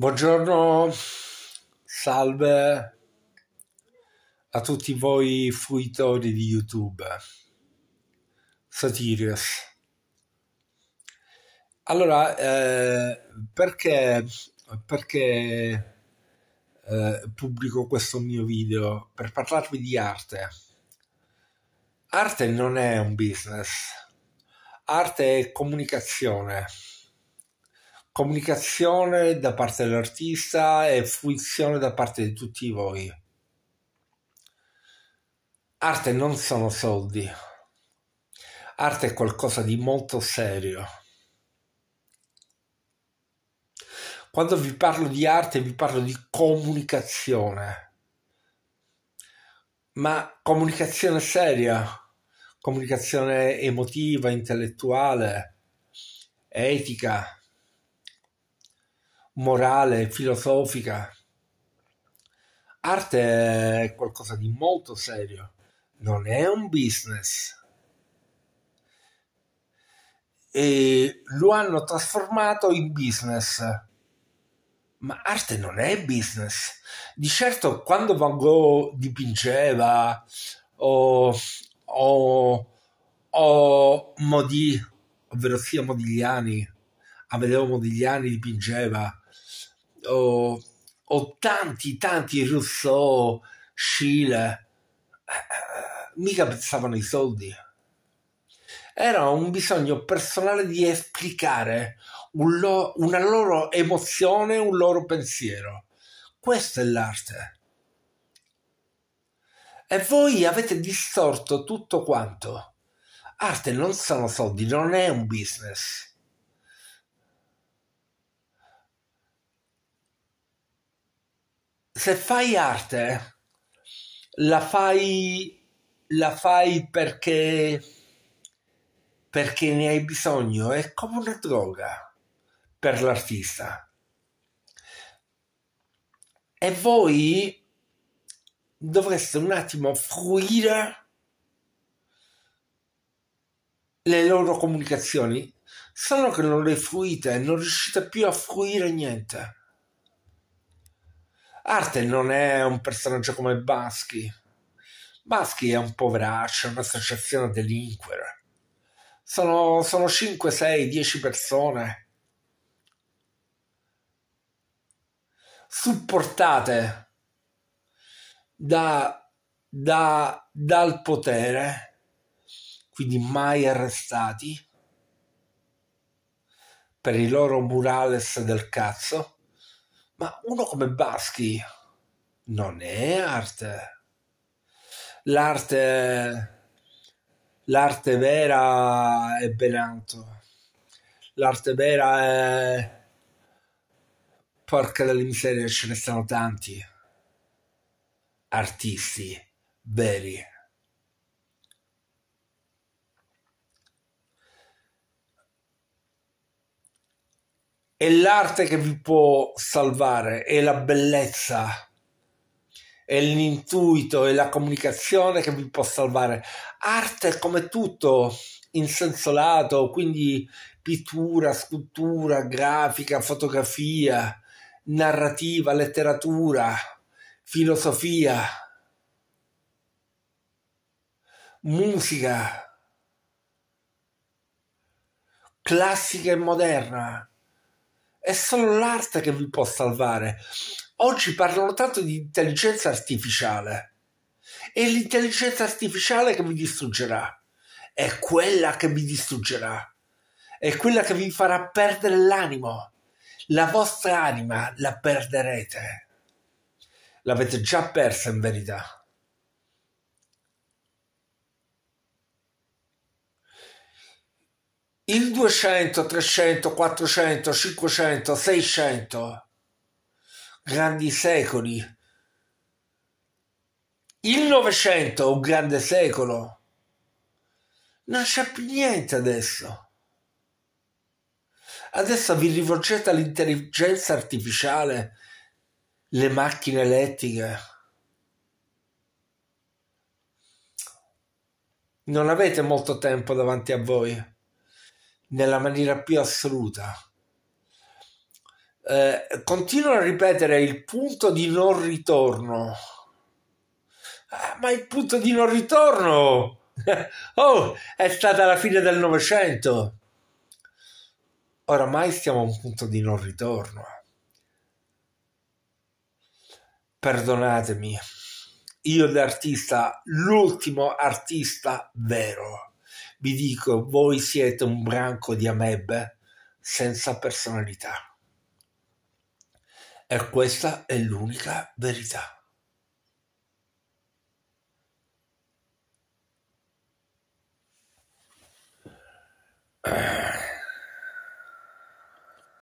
Buongiorno, salve a tutti voi fruitori di YouTube. Satirius. Allora, eh, perché, perché eh, pubblico questo mio video? Per parlarvi di arte. Arte non è un business, arte è comunicazione comunicazione da parte dell'artista e fruizione da parte di tutti voi. Arte non sono soldi, arte è qualcosa di molto serio. Quando vi parlo di arte vi parlo di comunicazione, ma comunicazione seria, comunicazione emotiva, intellettuale, etica morale, filosofica. Arte è qualcosa di molto serio, non è un business. E lo hanno trasformato in business. Ma arte non è business. Di certo, quando Van Gogh dipingeva o, o, o Modi, ovvero sia Modigliani, Amedeo Modigliani dipingeva o, o tanti, tanti Rousseau, Schiele, eh, eh, mica pensavano i soldi. Era un bisogno personale di esplicare un lo, una loro emozione, un loro pensiero. Questa è l'arte. E voi avete distorto tutto quanto. Arte non sono soldi, non è un business. se fai arte, la fai, la fai perché, perché ne hai bisogno, è come una droga per l'artista. E voi dovreste un attimo fruire le loro comunicazioni, solo che non le fruite, non riuscite più a fruire niente. Arte non è un personaggio come Baschi. Baschi è un poveraccio, è un'associazione a delinquere. Sono, sono 5, 6, 10 persone. Supportate da, da, dal potere, quindi mai arrestati per i loro murales del cazzo ma uno come Baschi non è arte. L'arte, l'arte vera è ben altro. L'arte vera è... Porca delle miserie, ce ne sono tanti. Artisti veri È l'arte che vi può salvare, è la bellezza, è l'intuito, è la comunicazione che vi può salvare. Arte come tutto in senso lato, quindi pittura, scultura, grafica, fotografia, narrativa, letteratura, filosofia, musica, classica e moderna è solo l'arte che vi può salvare. Oggi parlano tanto di intelligenza artificiale. È l'intelligenza artificiale che vi distruggerà. È quella che vi distruggerà. È quella che vi farà perdere l'animo. La vostra anima la perderete. L'avete già persa in verità. il 200, 300, 400, 500, 600, grandi secoli. Il Novecento un grande secolo. Non c'è più niente adesso. Adesso vi rivolgete all'intelligenza artificiale, le macchine elettriche. Non avete molto tempo davanti a voi nella maniera più assoluta. Eh, continuo a ripetere il punto di non ritorno. Eh, ma il punto di non ritorno oh, è stata la fine del Novecento. Oramai siamo a un punto di non ritorno. Perdonatemi, io l'artista, l'ultimo artista vero vi dico, voi siete un branco di amebbe senza personalità. E questa è l'unica verità. Uh.